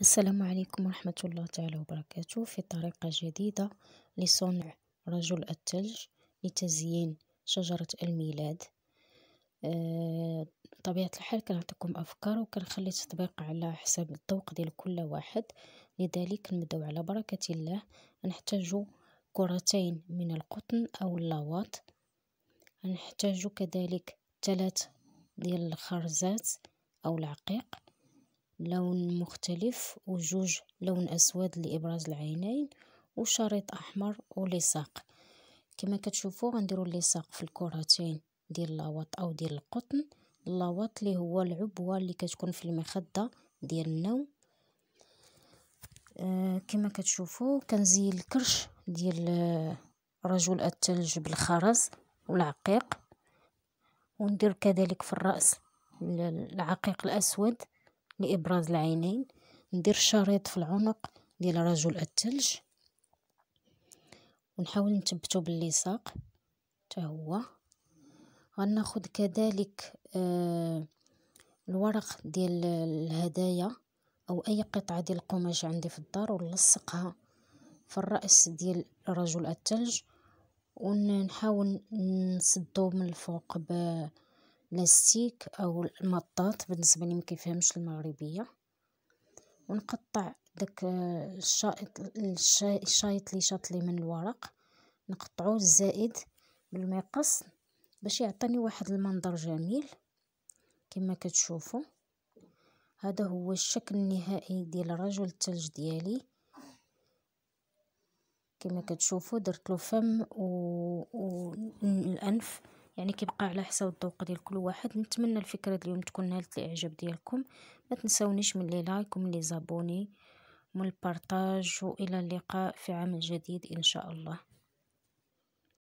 السلام عليكم ورحمة الله تعالى وبركاته في طريقة جديدة لصنع رجل الثلج لتزيين شجرة الميلاد بطبيعة آه، الحال كنعطيكم أفكار وكنخلي التطبيق على حساب الذوق ديال كل واحد لذلك نبداو على بركة الله نحتاج كرتين من القطن أو اللواط نحتاج كذلك ثلاث ديال الخرزات أو العقيق لون مختلف وجوج لون أسود لإبراز العينين وشريط أحمر ولصاق كما كتشوفوا غنديروا اللصاق في الكرتين ديال اللواط أو ديال القطن اللواط اللي هو العبوة اللي كتكون في المخدة ديال النوم آه كما كتشوفوا كنزين الكرش ديال آه، رجل الثلج بالخرز والعقيق وندير كذلك في الرأس العقيق الأسود لإبراز العينين ندير شريط في العنق ديال رجل الثلج ونحاول نثبته باللصاق حتى هو غناخد كذلك آه الورق ديال الهدايا او اي قطعه ديال القماش عندي في الدار ونلصقها في الراس ديال رجل الثلج ونحاول نسدو من الفوق ب لاستيك او المطاط بالنسبه لي ما كيفهمش المغربيه ونقطع داك الشايط اللي شاط لي من الورق نقطعو الزائد بالمقص باش يعطيني واحد المنظر جميل كما كتشوفوا هذا هو الشكل النهائي ديال رجل الثلج ديالي كما كتشوفوا درت له فم والانف و... يعني كيبقى على حساب الذوق ديال كل واحد نتمنى الفكره اليوم تكون نالت الاعجاب ديالكم ما تنساونيش من لي لايك ومن لي زابوني من البارطاج والى اللقاء في عام جديد ان شاء الله